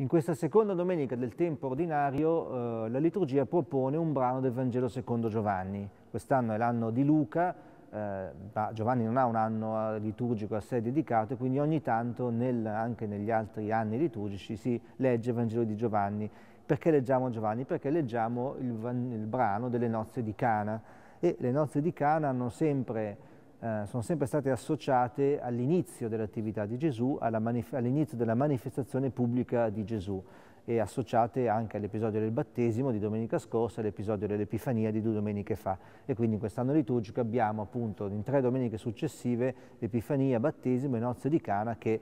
In questa seconda domenica del tempo ordinario eh, la liturgia propone un brano del Vangelo secondo Giovanni. Quest'anno è l'anno di Luca, eh, ma Giovanni non ha un anno eh, liturgico a sé dedicato, quindi ogni tanto nel, anche negli altri anni liturgici si legge il Vangelo di Giovanni. Perché leggiamo Giovanni? Perché leggiamo il, il brano delle nozze di Cana e le nozze di Cana hanno sempre eh, sono sempre state associate all'inizio dell'attività di Gesù, all'inizio della manifestazione pubblica di Gesù e associate anche all'episodio del battesimo di domenica scorsa e all'episodio dell'Epifania di due domeniche fa. E quindi in quest'anno liturgico abbiamo appunto in tre domeniche successive l'Epifania, battesimo e nozze di Cana che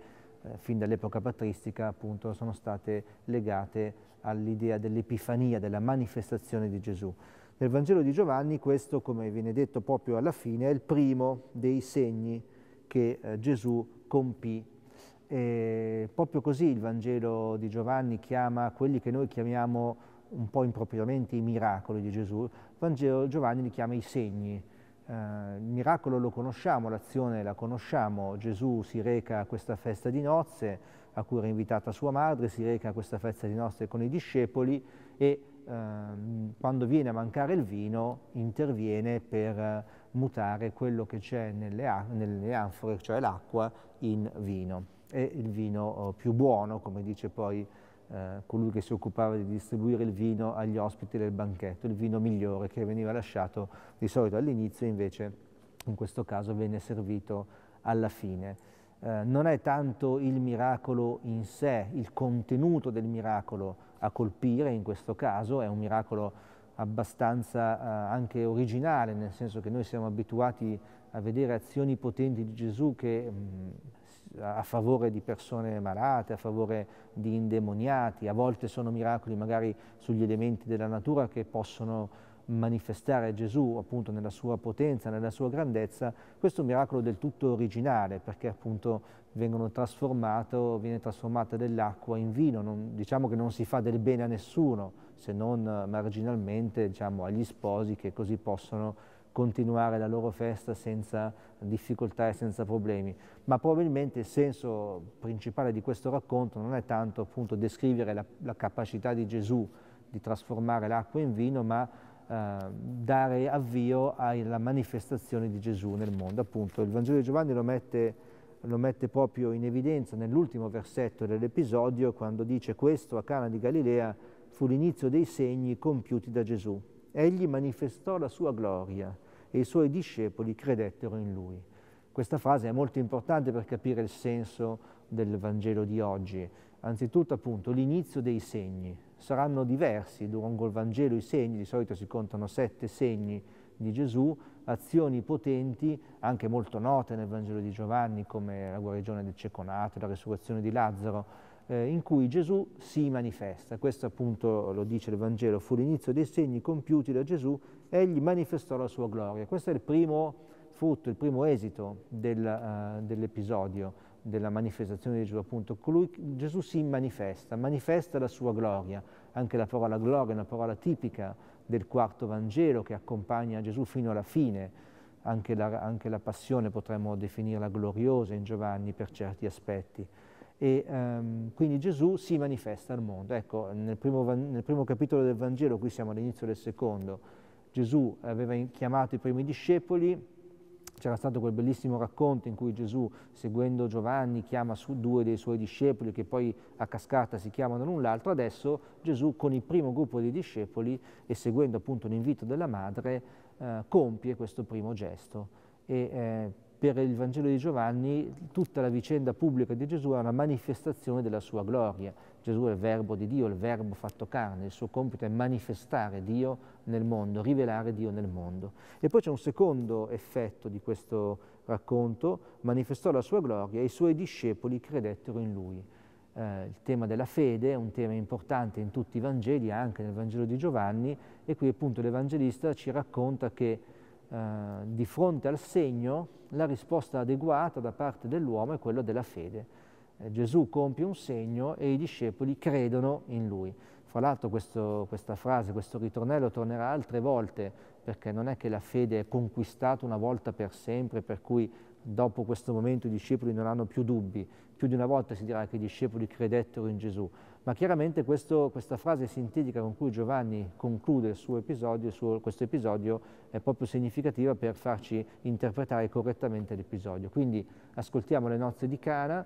eh, fin dall'epoca patristica appunto sono state legate all'idea dell'Epifania, della manifestazione di Gesù. Nel Vangelo di Giovanni questo, come viene detto proprio alla fine, è il primo dei segni che eh, Gesù compì. E proprio così il Vangelo di Giovanni chiama quelli che noi chiamiamo un po' impropriamente i miracoli di Gesù, il Vangelo di Giovanni li chiama i segni. Eh, il miracolo lo conosciamo, l'azione la conosciamo, Gesù si reca a questa festa di nozze a cui era invitata sua madre, si reca a questa festa di nozze con i discepoli e Ehm, quando viene a mancare il vino interviene per eh, mutare quello che c'è nelle, nelle, anfore, cioè l'acqua, in vino. E il vino oh, più buono, come dice poi eh, colui che si occupava di distribuire il vino agli ospiti del banchetto, il vino migliore che veniva lasciato di solito all'inizio, invece in questo caso venne servito alla fine. Eh, non è tanto il miracolo in sé, il contenuto del miracolo a colpire in questo caso, è un miracolo abbastanza eh, anche originale, nel senso che noi siamo abituati a vedere azioni potenti di Gesù che mh, mm, a favore di persone malate, a favore di indemoniati, a volte sono miracoli magari sugli elementi della natura che possono manifestare Gesù appunto nella sua potenza, nella sua grandezza, questo è un miracolo del tutto originale perché appunto vengono viene trasformata dell'acqua in vino, non, diciamo che non si fa del bene a nessuno se non eh, marginalmente diciamo, agli sposi che così possono continuare la loro festa senza difficoltà e senza problemi. Ma probabilmente il senso principale di questo racconto non è tanto appunto descrivere la, la capacità di Gesù di trasformare l'acqua in vino, ma eh, dare avvio alla manifestazione di Gesù nel mondo. Appunto, il Vangelo di Giovanni lo mette, lo mette proprio in evidenza nell'ultimo versetto dell'episodio, quando dice questo a Cana di Galilea fu l'inizio dei segni compiuti da Gesù. Egli manifestò la sua gloria e i suoi discepoli credettero in lui. Questa frase è molto importante per capire il senso del Vangelo di oggi. Anzitutto appunto l'inizio dei segni, saranno diversi lungo il Vangelo i segni, di solito si contano sette segni di Gesù, azioni potenti, anche molto note nel Vangelo di Giovanni, come la guarigione del ceconato, la resurrezione di Lazzaro, eh, in cui Gesù si manifesta. Questo appunto lo dice il Vangelo, fu l'inizio dei segni compiuti da Gesù, egli manifestò la sua gloria. Questo è il primo fu il primo esito del, uh, dell'episodio della manifestazione di Gesù, appunto, colui, Gesù si manifesta, manifesta la sua gloria, anche la parola gloria è una parola tipica del quarto Vangelo che accompagna Gesù fino alla fine, anche la, anche la passione potremmo definirla gloriosa in Giovanni per certi aspetti. E um, quindi Gesù si manifesta al mondo. Ecco, nel primo, nel primo capitolo del Vangelo, qui siamo all'inizio del secondo, Gesù aveva chiamato i primi discepoli, c'era stato quel bellissimo racconto in cui Gesù, seguendo Giovanni, chiama su due dei suoi discepoli che poi a cascata si chiamano l'un l'altro, adesso Gesù con il primo gruppo di discepoli e seguendo appunto l'invito della madre eh, compie questo primo gesto e eh, per il Vangelo di Giovanni tutta la vicenda pubblica di Gesù è una manifestazione della sua gloria. Gesù è il verbo di Dio, il verbo fatto carne, il suo compito è manifestare Dio nel mondo, rivelare Dio nel mondo. E poi c'è un secondo effetto di questo racconto, manifestò la sua gloria e i suoi discepoli credettero in lui. Eh, il tema della fede è un tema importante in tutti i Vangeli, anche nel Vangelo di Giovanni, e qui appunto l'Evangelista ci racconta che eh, di fronte al segno, la risposta adeguata da parte dell'uomo è quella della fede. Eh, Gesù compie un segno e i discepoli credono in lui. Fra l'altro questa frase, questo ritornello tornerà altre volte, perché non è che la fede è conquistata una volta per sempre, per cui dopo questo momento i discepoli non hanno più dubbi, più di una volta si dirà che i discepoli credettero in Gesù, ma chiaramente questo, questa frase sintetica con cui Giovanni conclude il suo episodio, il suo, questo episodio è proprio significativa per farci interpretare correttamente l'episodio. Quindi ascoltiamo le nozze di Cana,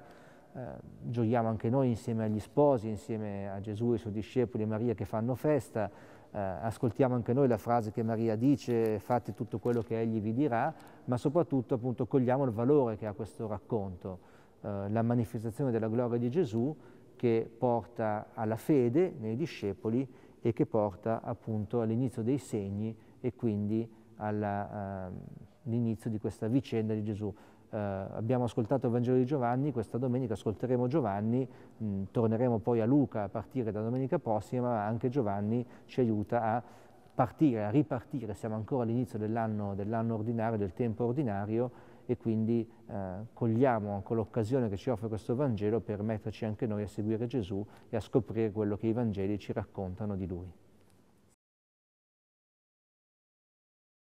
eh, gioiamo anche noi insieme agli sposi, insieme a Gesù e i suoi discepoli e Maria che fanno festa, eh, ascoltiamo anche noi la frase che Maria dice, fate tutto quello che egli vi dirà, ma soprattutto appunto cogliamo il valore che ha questo racconto, eh, la manifestazione della gloria di Gesù che porta alla fede nei discepoli e che porta appunto all'inizio dei segni e quindi all'inizio ehm, eh, di questa vicenda di Gesù eh, abbiamo ascoltato il Vangelo di Giovanni, questa domenica ascolteremo Giovanni, mh, mm, torneremo poi a Luca a partire da domenica prossima, ma anche Giovanni ci aiuta a partire, a ripartire, siamo ancora all'inizio dell'anno, dell'anno ordinario, del tempo ordinario e quindi eh, cogliamo anche l'occasione che ci offre questo Vangelo per metterci anche noi a seguire Gesù e a scoprire quello che i Vangeli ci raccontano di Lui.